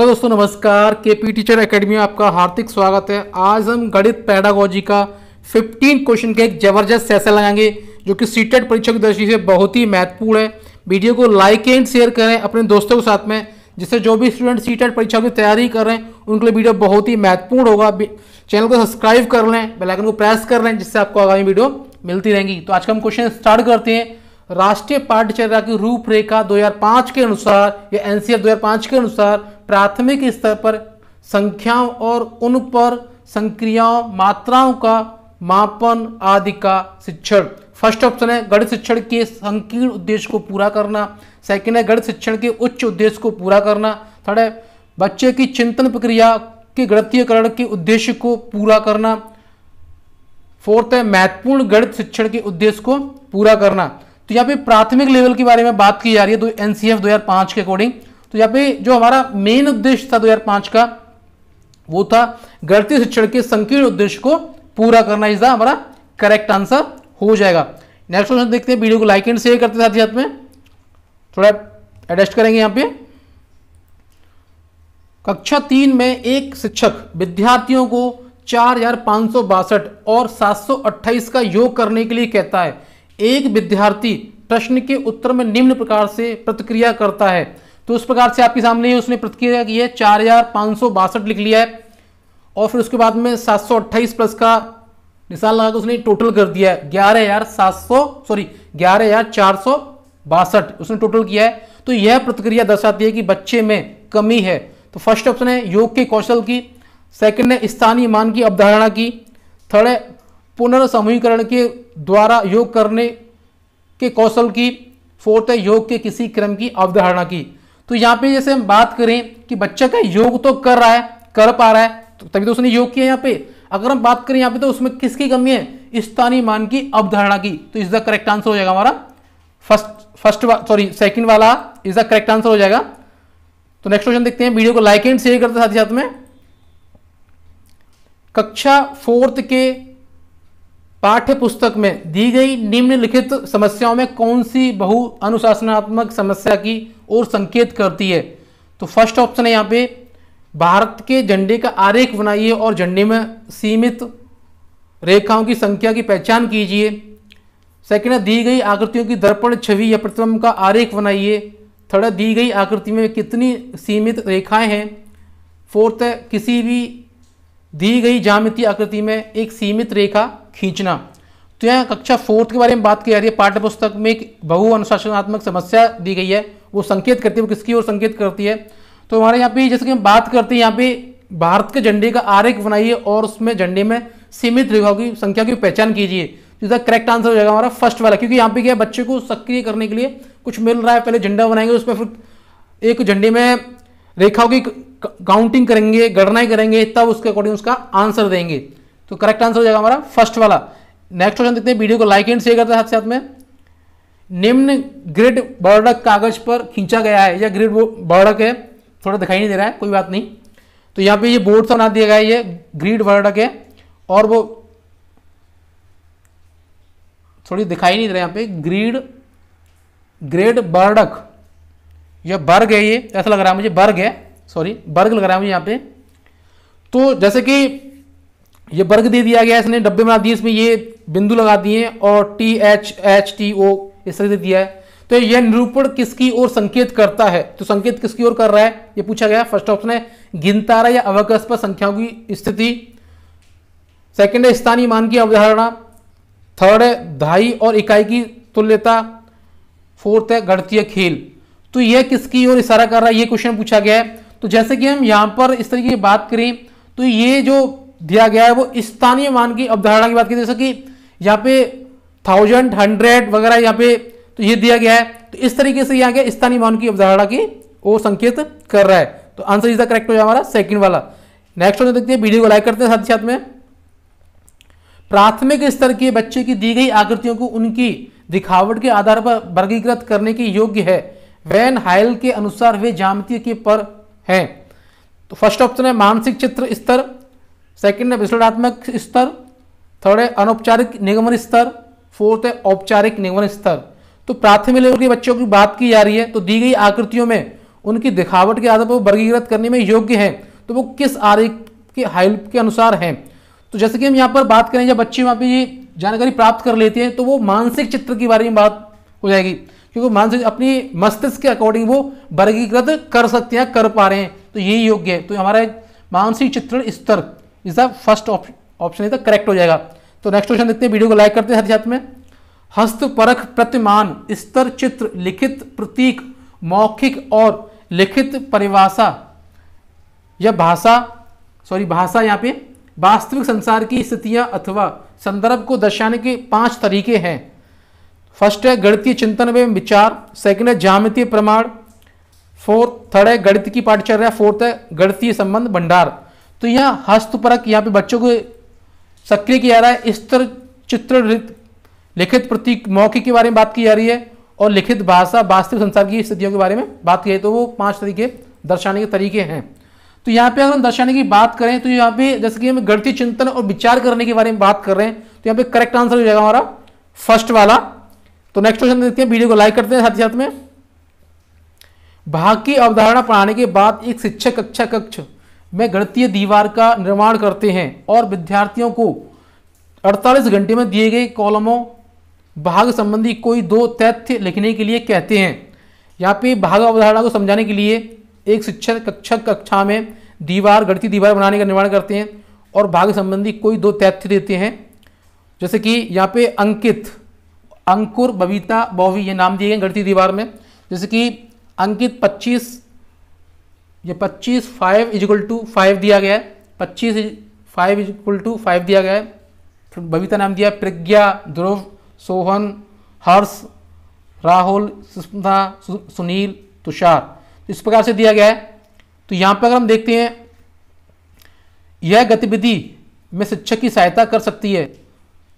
तो दोस्तों नमस्कार के पी टीचर अकेडमी में आपका हार्दिक स्वागत है आज हम गणित पैडागोजी का 15 क्वेश्चन के एक जबरदस्त सेशन लगाएंगे जो कि सीटेट परीक्षा की दृष्टि से बहुत ही महत्वपूर्ण है वीडियो को लाइक एंड शेयर करें अपने दोस्तों के साथ में जिससे जो भी स्टूडेंट सीटेट परीक्षा की तैयारी कर रहे हैं उनके लिए वीडियो बहुत ही महत्वपूर्ण होगा चैनल को सब्सक्राइब कर लें बेलाइकन को प्रेस कर लें जिससे आपको आगामी वीडियो मिलती रहेंगी तो आज का हम क्वेश्चन स्टार्ट करते हैं राष्ट्रीय पाठ्यचर्या की रूपरेखा 2005 के अनुसार या एनसीएफ 2005 e के अनुसार प्राथमिक स्तर पर संख्याओं और उन पर संक्रियाओं मात्राओं का मापन आदि का शिक्षण फर्स्ट ऑप्शन है गणित शिक्षण के संकीर्ण उद्देश्य को पूरा करना सेकंड है गणित शिक्षण के उच्च उद्देश्य को पूरा करना थर्ड है बच्चे की चिंतन प्रक्रिया के गणितीयकरण के उद्देश्य को पूरा करना फोर्थ है महत्वपूर्ण गणित शिक्षण के उद्देश्य को पूरा करना तो यहाँ पे प्राथमिक लेवल के बारे में बात की जा रही है दो एनसीएफ 2005 के अकॉर्डिंग तो यहाँ पे जो हमारा मेन उद्देश्य था 2005 का वो था गणितीय शिक्षण के संकीर्ण उद्देश्य को पूरा करना इसका हमारा करेक्ट आंसर हो जाएगा नेक्स्ट क्वेश्चन देखते हैं वीडियो को लाइक एंड शेयर करते साथ ही साथ में थोड़ा एडजस्ट करेंगे यहाँ पे कक्षा तीन में एक शिक्षक विद्यार्थियों को चार हजार पाँच सौ बासठ और सात सौ अट्ठाईस का योग करने के लिए कहता है एक विद्यार्थी प्रश्न के उत्तर में निम्न प्रकार से प्रतिक्रिया करता है तो उस प्रकार से आपके सामने उसने प्रतिक्रिया की है चार हजार पाँच सौ बासठ लिख लिया है और फिर उसके बाद में सात सौ अट्ठाईस प्लस का निशान लगाकर उसने टोटल कर दिया है ग्यारह हजार सात सौ सॉरी ग्यारह हजार चार सौ बासठ उसने टोटल किया है तो यह प्रतिक्रिया दर्शाती है कि बच्चे में कमी है तो फर्स्ट ऑप्शन है योग के कौशल की सेकंड है स्थानीय मान की अवधारणा की थर्ड है पुनर्समूहीकरण के द्वारा योग करने के कौशल की फोर्थ है योग के किसी क्रम की अवधारणा की तो यहाँ पे जैसे हम बात करें कि बच्चा का योग तो कर रहा है कर पा रहा है तो तभी तो उसने योग किया यहाँ पे अगर हम बात करें यहाँ पे तो उसमें किसकी कमी है स्थानीय मान की अवधारणा की तो इज द करेक्ट आंसर हो जाएगा हमारा फर्स्ट फर्स्ट सॉरी सेकंड वाला इज द करेक्ट आंसर हो जाएगा तो नेक्स्ट क्वेश्चन देखते हैं वीडियो को लाइक एंड शेयर करते साथ ही साथ में कक्षा फोर्थ के पाठ्य पुस्तक में दी गई निम्नलिखित समस्याओं में कौन सी बहु अनुशासनात्मक समस्या की और संकेत करती है तो फर्स्ट ऑप्शन है यहाँ पे भारत के झंडे का आरेख बनाइए और झंडे में सीमित रेखाओं की संख्या की पहचान कीजिए सेकेंड है दी गई आकृतियों की दर्पण छवि या प्रतिबंब का आरेख बनाइए थर्ड है दी गई आकृति में कितनी सीमित रेखाएं हैं फोर्थ है किसी भी दी गई जामिति आकृति में एक सीमित रेखा खींचना तो यहाँ कक्षा फोर्थ के बारे में बात की जा रही है पाठ्यपुस्तक में एक बहु अनुशासनात्मक समस्या दी गई है वो संकेत करती है वो किसकी ओर संकेत करती है तो हमारे यहाँ पे जैसे कि हम बात करते हैं यहाँ पे भारत के झंडे का आरेख बनाइए और उसमें झंडे में सीमित रेखाओं की संख्या की पहचान कीजिए जिसका करेक्ट आंसर हो जाएगा हमारा फर्स्ट वाला क्योंकि यहाँ पे क्या है बच्चे को सक्रिय करने के लिए कुछ मिल रहा है पहले झंडा बनाएंगे उसमें फिर एक झंडे में रेखाओं की काउंटिंग करेंगे गणनाएं करेंगे तब उसके अकॉर्डिंग उसका आंसर देंगे तो करेक्ट आंसर हो जाएगा हमारा फर्स्ट वाला नेक्स्ट क्वेश्चन देखते हैं वीडियो को लाइक एंड शेयर करते हैं साथ साथ में निम्न ग्रिड बॉर्डक कागज पर खींचा गया है यह ग्रिड बॉर्डक है थोड़ा दिखाई नहीं दे रहा है कोई बात नहीं तो यहाँ पे ये बोर्ड सा तो बना दिया गया है ये ग्रिड बॉर्डक है और वो थोड़ी दिखाई नहीं दे रहा यहाँ पे ग्रीड ग्रेड बर्डक यह बर्ग है ये ऐसा लग रहा है मुझे बर्ग है सॉरी बर्ग लग रहा है मुझे यहाँ पे तो जैसे कि ये बर्ग दे दिया गया इसने डब्बे बना दिए इसमें ये बिंदु लगा दिए और T H H T O इस तरह से दिया है तो यह निरूपण किसकी ओर संकेत करता है तो संकेत किसकी ओर कर रहा है यह पूछा गया फर्स्ट ऑप्शन है गिनतारा या अवकाश पर संख्याओं की स्थिति सेकंड है स्थानीय मान की अवधारणा थर्ड है धाई और इकाई की तुल्यता फोर्थ है गणतीय खेल तो यह किसकी ओर इशारा कर रहा है यह क्वेश्चन पूछा गया है तो जैसे कि हम यहां पर इस तरीके की बात करें तो ये जो दिया गया है वो स्थानीय मान की अवधारणा की बात की जैसे कि यहाँ पे थाउजेंड हंड्रेड वगैरह यहाँ पे तो ये दिया गया है तो इस तरीके से यहाँ क्या स्थानीय मान की अवधारणा की वो संकेत कर रहा है तो आंसर इसका करेक्ट हो जाए हमारा सेकंड वाला नेक्स्ट होने देखते हैं वीडियो को लाइक करते हैं साथ ही साथ में प्राथमिक स्तर के बच्चे की दी गई आकृतियों को उनकी दिखावट के आधार पर वर्गीकृत करने के योग्य है वैन हाइल के अनुसार वे जामती के पर हैं तो फर्स्ट ऑप्शन है मानसिक चित्र स्तर सेकेंड है विश्लेषणात्मक स्तर थर्ड है अनौपचारिक निगमन स्तर फोर्थ है औपचारिक निगमन स्तर तो प्राथमिक लेवल के बच्चों की बात की जा रही है तो दी गई आकृतियों में उनकी दिखावट के आधार पर वर्गीकृत करने में योग्य हैं तो वो किस आरिक के हेल्प के अनुसार हैं तो जैसे कि हम यहाँ पर बात करें जब बच्चे वहाँ पे ये जानकारी प्राप्त कर लेते हैं तो वो मानसिक चित्र के बारे में बात हो जाएगी क्योंकि मानसिक अपनी मस्तिष्क के अकॉर्डिंग वो वर्गीकृत कर सकते हैं कर पा रहे हैं तो यही योग्य है तो हमारा मानसिक चित्रण स्तर इसका फर्स्ट ऑप्शन इसका करेक्ट हो जाएगा तो नेक्स्ट क्वेश्चन देखते हैं वीडियो को लाइक करते हैं साथ साथ में परख प्रतिमान स्तर चित्र लिखित प्रतीक मौखिक और लिखित परिभाषा या भाषा सॉरी भाषा यहाँ पे वास्तविक संसार की स्थितियाँ अथवा संदर्भ को दर्शाने के पांच तरीके हैं फर्स्ट है गणितीय चिंतन एवं विचार सेकंड है जामितीय प्रमाण फोर्थ थर्ड है गणित की पाठचर्या फोर्थ है गणितीय संबंध भंडार तो यह हस्तपरक यहाँ पे बच्चों को सक्रिय किया जा रहा है स्तर चित्र लिखित प्रतीक मौखिक के बारे में बात की जा रही है और लिखित भाषा वास्तविक संसार की स्थितियों के बारे में बात की है तो वो पांच तरीके दर्शाने के तरीके हैं तो यहाँ पे अगर हम दर्शाने की बात करें तो यहाँ पे जैसे कि हम गणती चिंतन और विचार करने के बारे में बात कर रहे हैं तो यहाँ पे करेक्ट आंसर हो जाएगा हमारा फर्स्ट वाला तो नेक्स्ट क्वेश्चन देखते हैं वीडियो को लाइक करते हैं साथ ही साथ में भाग की अवधारणा पढ़ाने के बाद एक शिक्षक कक्षा कक्ष में गणतीय दीवार का निर्माण करते हैं और विद्यार्थियों को 48 घंटे में दिए गए कॉलमों भाग संबंधी कोई दो तथ्य लिखने के लिए कहते हैं यहाँ पे भाग अवधारणा को समझाने के लिए एक शिक्षक कक्षक कक्षा में दीवार गणतीय दीवार बनाने का निर्माण करते हैं और भाग संबंधी कोई दो तथ्य देते हैं जैसे कि यहाँ पे अंकित अंकुर बबीता बहुवी ये नाम दिए गए गणतीय दीवार में जैसे कि अंकित 25 ये 25 फाइव इजिकल टू फाइव दिया गया है पच्चीस फाइव इजिकल टू फाइव दिया गया है बबीता नाम दिया प्रज्ञा ध्रुव सोहन हर्ष राहुल सुष्मा सुनील तुषार तो इस प्रकार से दिया गया है तो यहाँ पर अगर हम देखते हैं यह गतिविधि में शिक्षक की सहायता कर सकती है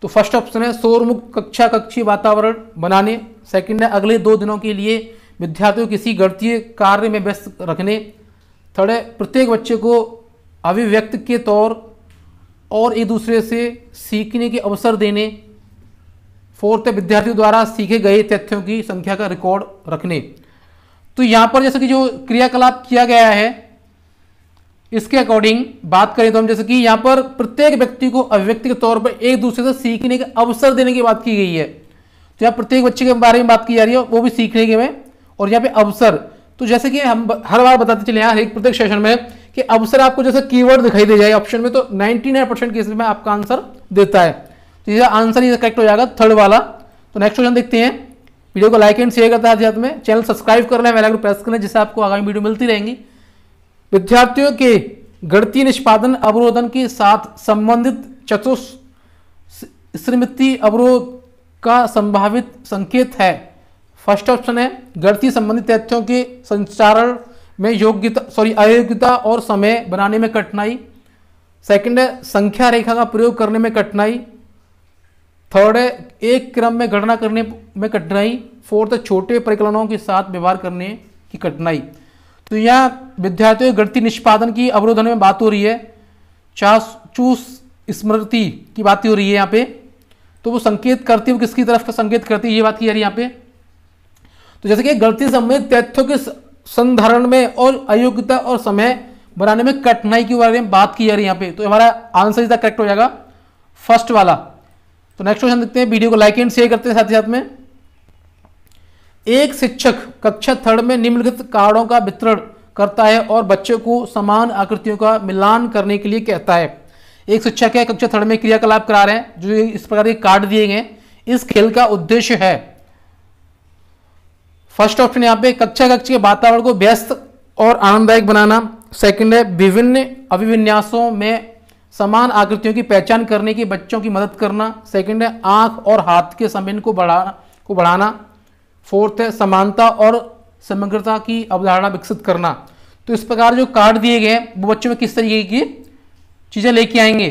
तो फर्स्ट ऑप्शन है शोरमुक्त कक्षा कक्षी वातावरण बनाने सेकंड है अगले दो दिनों के लिए विद्यार्थियों किसी गणतीय कार्य में व्यस्त रखने थर्ड है प्रत्येक बच्चे को अभिव्यक्त के तौर और एक दूसरे से सीखने के अवसर देने फोर्थ है विद्यार्थियों द्वारा सीखे गए तथ्यों की संख्या का रिकॉर्ड रखने तो यहाँ पर जैसे कि जो क्रियाकलाप किया गया है इसके अकॉर्डिंग बात करें तो हम जैसे कि यहाँ पर प्रत्येक व्यक्ति को अभिव्यक्ति के तौर पर एक दूसरे से सीखने के अवसर देने की बात की गई है तो यहाँ प्रत्येक बच्चे के बारे में बात की जा रही है वो भी सीखने के में और यहाँ पे अवसर तो जैसे कि हम हर बार बताते चले हर हाँ, एक प्रत्येक सेशन में कि अवसर आपको जैसे कीवर्ड दिखाई दे जाए ऑप्शन में तो 99 परसेंट केस में आपका आंसर देता है तो ये आंसर ये करेक्ट हो जाएगा थर्ड वाला तो नेक्स्ट क्वेश्चन देखते हैं वीडियो को लाइक एंड शेयर करते हैं में चैनल सब्सक्राइब कर लें बेलाइकन प्रेस करें जिससे आपको आगामी वीडियो मिलती रहेंगी विद्यार्थियों के गणतीय निष्पादन अवरोधन के साथ संबंधित चतुष्मिति अवरोध का संभावित संकेत है फर्स्ट ऑप्शन है गणितीय संबंधित तथ्यों के संचारण में योग्यता सॉरी अयोग्यता और समय बनाने में कठिनाई सेकंड है संख्या रेखा का प्रयोग करने में कठिनाई थर्ड है एक क्रम में गणना करने में कठिनाई फोर्थ है छोटे परिकलनों के साथ व्यवहार करने की कठिनाई तो यहाँ विद्यार्थियों के निष्पादन की अवरोधन में बात हो रही है चास चूस स्मृति की बात हो रही है यहाँ पे तो वो संकेत करती है किसकी तरफ का संकेत करती है ये बात की जा रही है यहाँ पे तो जैसे कि गलती समय तथ्यों के संधारण में और अयोग्यता और समय बनाने में कठिनाई के बारे में बात की जा रही है यहाँ पे तो हमारा आंसर इसका करेक्ट हो जाएगा फर्स्ट वाला तो नेक्स्ट क्वेश्चन देखते हैं वीडियो को लाइक एंड शेयर करते हैं साथ ही साथ में एक शिक्षक कक्षा थर्ड में निम्नलिखित कार्डों का वितरण करता है और बच्चों को समान आकृतियों का मिलान करने के लिए कहता है एक शिक्षक है कक्षा थर्ड में क्रियाकलाप करा रहे हैं जो इस प्रकार के कार्ड दिए गए इस खेल का उद्देश्य है फर्स्ट ऑप्शन यहाँ पे कक्षा कक्ष के वातावरण को व्यस्त और आनंददायक बनाना सेकंड है विभिन्न अभिविन्यासों में समान आकृतियों की पहचान करने की बच्चों की मदद करना सेकंड है आँख और हाथ के समय को बढ़ाना को बढ़ाना फोर्थ है समानता और समग्रता की अवधारणा विकसित करना तो इस प्रकार जो कार्ड दिए गए वो बच्चों में किस तरीके की चीज़ें लेके आएंगे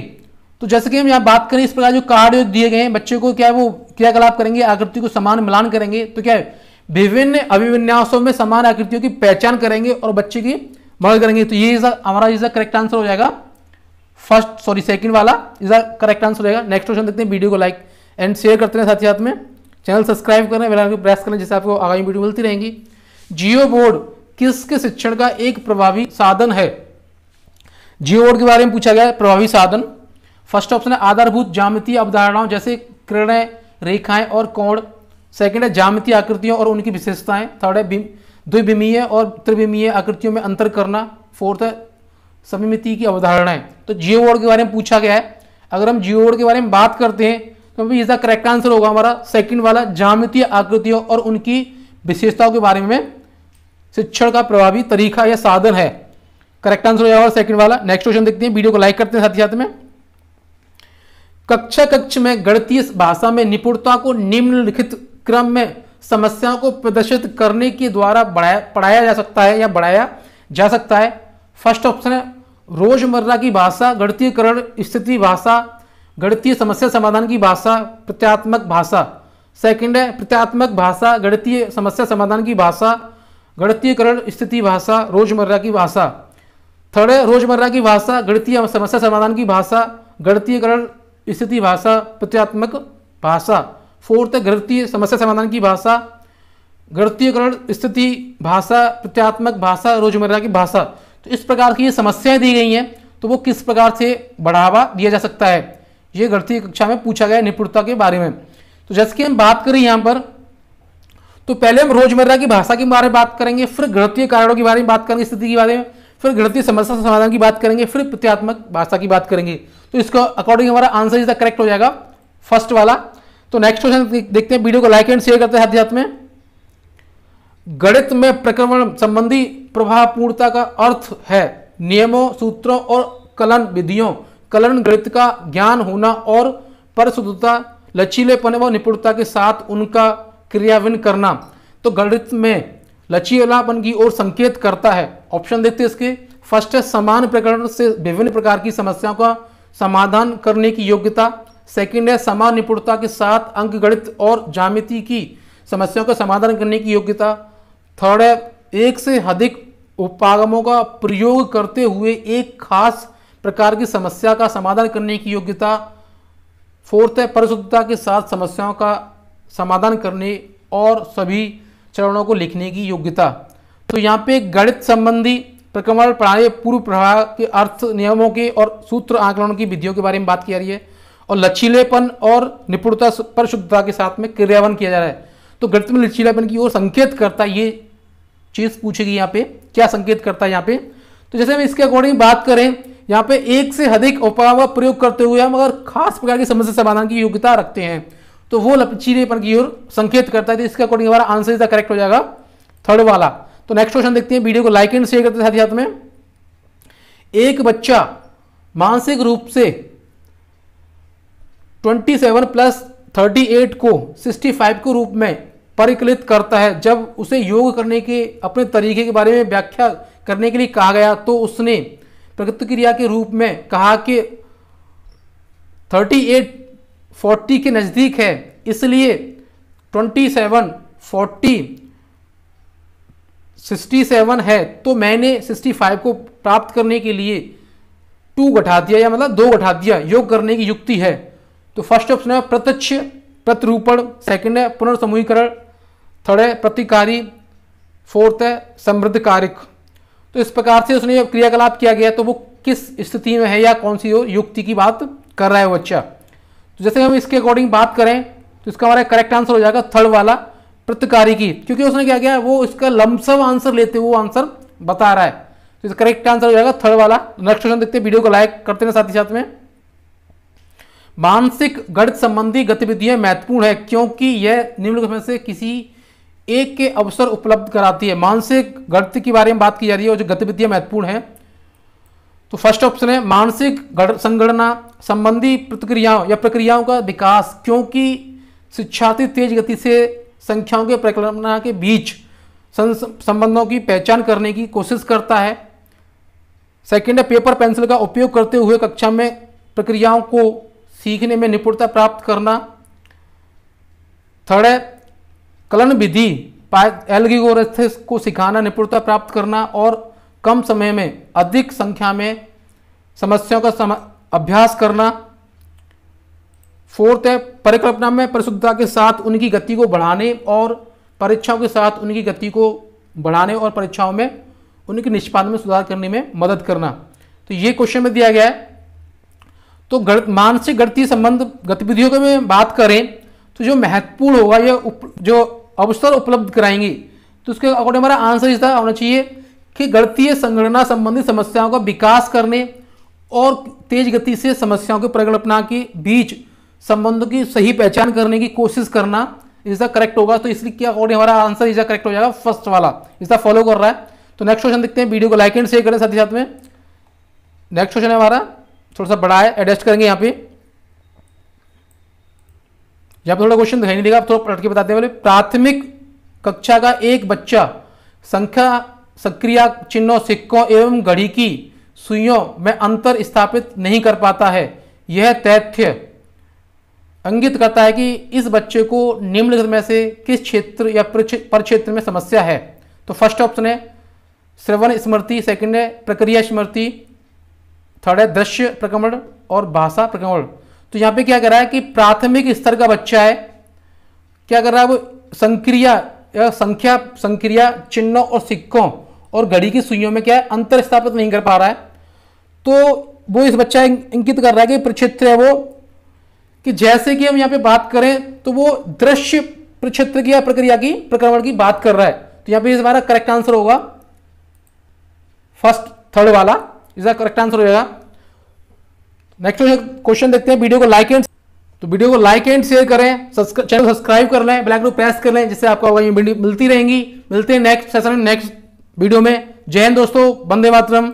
तो जैसे कि हम यहाँ बात करें इस प्रकार जो कार्ड दिए गए हैं बच्चों को क्या है वो क्रियाकलाप करेंगे आकृति को समान मिलान करेंगे तो क्या है विभिन्न अभिविन्यासों में समान आकृतियों की पहचान करेंगे और बच्चे की मदद करेंगे तो ये हमारा इसका करेक्ट आंसर हो जाएगा फर्स्ट सॉरी सेकंड वाला इसका करेक्ट आंसर हो जाएगा नेक्स्ट क्वेश्चन देखते हैं वीडियो को लाइक एंड शेयर करते हैं साथ ही साथ में चैनल सब्सक्राइब करें वेल आइकन प्रेस करें जिससे आपको आगामी वीडियो मिलती रहेंगी जियो बोर्ड किसके शिक्षण का एक प्रभावी साधन है जियो बोर्ड के बारे में पूछा गया प्रभावी साधन फर्स्ट ऑप्शन है आधारभूत जामितीय अवधारणाओं जैसे किरणें रेखाएं और कोण सेकेंड है जामितीय आकृतियों और उनकी विशेषताएं थर्ड है द्विभिमीय और त्रिभिमीय आकृतियों में अंतर करना फोर्थ है समिमिति की अवधारणाएं तो जियो वर्ड के बारे में पूछा गया है अगर हम जियो वर्ड के बारे में बात करते हैं तो भी इसका करेक्ट आंसर होगा हमारा सेकंड वाला जामितीय आकृतियों और उनकी विशेषताओं के बारे में शिक्षण का प्रभावी तरीका या साधन है करेक्ट आंसर हो जाएगा सेकंड वाला नेक्स्ट क्वेश्चन देखते हैं वीडियो को लाइक करते हैं साथ ही साथ में कक्षा कक्ष में गणतीय भाषा में निपुणता को निम्नलिखित क्रम में समस्याओं को प्रदर्शित करने के द्वारा बढ़ाया पढ़ाया जा सकता है या बढ़ाया जा सकता है फर्स्ट ऑप्शन है रोजमर्रा की भाषा गणतीयकरण स्थिति भाषा गणतीय समस्या समाधान की भाषा प्रत्यात्मक भाषा सेकंड है प्रत्यात्मक भाषा गणतीय समस्या समाधान की भाषा गणतीयकरण स्थिति भाषा रोजमर्रा की भाषा थर्ड है रोजमर्रा की भाषा गणतीय समस्या समाधान की भाषा गणितीयकरण स्थिति भाषा प्रत्यात्मक भाषा फोर्थ है गणतीय समस्या समाधान की भाषा गणतीयकरण स्थिति भाषा प्रत्यात्मक भाषा रोजमर्रा की भाषा तो इस प्रकार की ये समस्याएं दी गई हैं तो वो किस प्रकार से बढ़ावा दिया जा सकता है ये गणितीय कक्षा में पूछा गया निपुणता के बारे में तो जैसे कि हम बात करें यहाँ पर तो पहले हम रोजमर्रा की भाषा के बारे में बात करेंगे फिर गणतीय कारणों के बारे में बात करेंगे स्थिति के बारे में फिर गणतीय समस्या समाधान की बात करेंगे फिर प्रत्यात्मक भाषा की बात करेंगे तो इसका अकॉर्डिंग हमारा आंसर द करेक्ट हो जाएगा फर्स्ट वाला तो नेक्स्ट क्वेश्चन देखते हैं वीडियो को लाइक एंड शेयर करते हैं हाथ में गणित में प्रक्रमण संबंधी प्रभावपूर्णता का अर्थ है नियमों सूत्रों और कलन विधियों कलन गणित का ज्ञान होना और परशुद्धता लचीलेपन व निपुणता के साथ उनका क्रियाविन करना तो गणित में लचीलापन की ओर संकेत करता है ऑप्शन देखते हैं इसके फर्स्ट है समान प्रकरण से विभिन्न प्रकार की समस्याओं का समाधान करने की योग्यता सेकंड है समान निपुणता के साथ अंक गणित और जामिति की समस्याओं का समाधान करने की योग्यता थर्ड है एक से अधिक उपागमों का प्रयोग करते हुए एक खास प्रकार की समस्या का समाधान करने की योग्यता फोर्थ है परिशुद्धता के साथ समस्याओं का समाधान करने और सभी चरणों को लिखने की योग्यता तो यहाँ पे गणित संबंधी प्रक्रमण प्रणाली पूर्व प्रभाव के अर्थ नियमों के और सूत्र आंकलन की विधियों के बारे में बात की जा रही है और लचीलेपन और निपुणता पर शुद्धता के साथ में क्रियावन किया जा रहा है तो गणित में लचीलापन की ओर संकेत करता है ये चीज़ पूछेगी यहाँ पे क्या संकेत करता है यहाँ पे तो जैसे हम इसके अकॉर्डिंग बात करें यहाँ पे एक से अधिक उपाय प्रयोग करते हुए हम अगर खास प्रकार की समस्या समाधान की योग्यता रखते हैं तो वो लचीलेपन की ओर संकेत करता है तो इसके अकॉर्डिंग हमारा आंसर इसका करेक्ट हो जाएगा थर्ड वाला तो नेक्स्ट क्वेश्चन देखते हैं वीडियो को लाइक एंड शेयर करते साथ ही साथ में एक बच्चा मानसिक रूप से twenty seven plus thirty eight को सिक्सटी फाइव के रूप में परिकलित करता है जब उसे योग करने के अपने तरीके के बारे में व्याख्या करने के लिए कहा गया तो उसने प्रतिक्रिया के रूप में कहा कि थर्टी एट फोर्टी के नज़दीक है इसलिए twenty seven forty sixty seven है तो मैंने सिक्सटी फाइव को प्राप्त करने के लिए टू घटा दिया या मतलब दो घटा दिया योग करने की युक्ति है तो फर्स्ट ऑप्शन है प्रत्यक्ष प्रतिरूपण सेकंड है पुनर्समूहीकरण थर्ड है प्रतिकारी फोर्थ है समृद्ध कारिक तो इस प्रकार से उसने जब क्रियाकलाप किया गया तो वो किस स्थिति में है या कौन सी युक्ति की बात कर रहा है वो बच्चा तो जैसे हम इसके अकॉर्डिंग बात करें तो इसका हमारा करेक्ट आंसर हो जाएगा थर्ड वाला प्रतिकारी की क्योंकि उसने क्या किया वो इसका लमसम आंसर लेते हुए आंसर बता रहा है तो इसका करेक्ट आंसर हो जाएगा थर्ड वाला नेक्स्ट तो क्वेश्चन देखते हैं वीडियो को लाइक करते हैं साथ ही साथ में मानसिक गणित संबंधी गतिविधियां महत्वपूर्ण है क्योंकि यह निम्नलिखित में से किसी एक के अवसर उपलब्ध कराती है मानसिक गणित के बारे में बात की जा रही है और जो गतिविधियां महत्वपूर्ण हैं तो फर्स्ट ऑप्शन है मानसिक संगणना संबंधी प्रतिक्रियाओं या प्रक्रियाओं का विकास क्योंकि शिक्षार्थी तेज गति से संख्याओं के प्रकल्पना के बीच संबंधों की पहचान करने की कोशिश करता है सेकेंड है पेपर पेंसिल का उपयोग करते हुए कक्षा में प्रक्रियाओं को सीखने में निपुणता प्राप्त करना थर्ड है कलन विधि एल्गिगोरस को सिखाना निपुणता प्राप्त करना और कम समय में अधिक संख्या में समस्याओं का सम, अभ्यास करना फोर्थ है परिकल्पना में परिशुद्धता के साथ उनकी गति को बढ़ाने और परीक्षाओं के साथ उनकी गति को बढ़ाने और परीक्षाओं में उनके निष्पादन में सुधार करने में मदद करना तो ये क्वेश्चन में दिया गया है तो गण मानसिक गणितीय संबंध गतिविधियों के में बात करें तो जो महत्वपूर्ण होगा या उप, जो अवसर उपलब्ध कराएंगे तो उसके अकॉर्डिंग हमारा आंसर इसका होना चाहिए कि गणतीय संगणना संबंधी समस्याओं का विकास करने और तेज गति से समस्याओं की प्रगल्पना के बीच संबंधों की सही पहचान करने की कोशिश करना इसका करेक्ट होगा तो इसलिए क्या अकॉर्डिंग हमारा आंसर इसका करेक्ट हो जाएगा फर्स्ट वाला इसका फॉलो कर रहा है तो नेक्स्ट क्वेश्चन देखते हैं वीडियो को लाइक एंड शेयर करें साथ ही साथ में नेक्स्ट क्वेश्चन है हमारा थोड़ा सा बड़ा है एडजस्ट करेंगे यहाँ पे यहाँ पे थोड़ा क्वेश्चन दिखाई नहीं देगा आप थोड़ा पलट के बताते हैं प्राथमिक कक्षा का एक बच्चा संख्या सक्रिया चिन्हों सिक्कों एवं घड़ी की सुइयों में अंतर स्थापित नहीं कर पाता है यह तथ्य अंगित करता है कि इस बच्चे को निम्नलिखित में से किस क्षेत्र या परिक्षेत्र में समस्या है तो फर्स्ट ऑप्शन है श्रवण स्मृति सेकंड है प्रक्रिया स्मृति थर्ड है दृश्य प्रक्रमण और भाषा प्रक्रमण तो यहाँ पे क्या कर रहा है कि प्राथमिक स्तर का बच्चा है क्या कर रहा है वो संक्रिया या संख्या संक्रिया चिन्हों और सिक्कों और घड़ी की सुइयों में क्या है अंतर स्थापित नहीं कर पा रहा है तो वो इस बच्चा इंकित कर रहा है कि प्रक्षेत्र है वो कि जैसे कि हम यहाँ पे बात करें तो वो दृश्य प्रक्षेत्र की या प्रक्रिया की प्रक्रमण की बात कर रहा है तो यहाँ पे हमारा करेक्ट आंसर होगा फर्स्ट थर्ड वाला इसका करेक्ट आंसर हो जाएगा नेक्स्ट क्वेश्चन देखते हैं वीडियो को लाइक एंड तो वीडियो को लाइक एंड शेयर करें चैनल सब्सक्राइब कर लें ब्लैक को प्रेस कर लें जिससे आपको वीडियो मिलती रहेंगी मिलते हैं नेक्स्ट सेशन में नेक्स्ट वीडियो में जय हिंद दोस्तों बंदे मातरम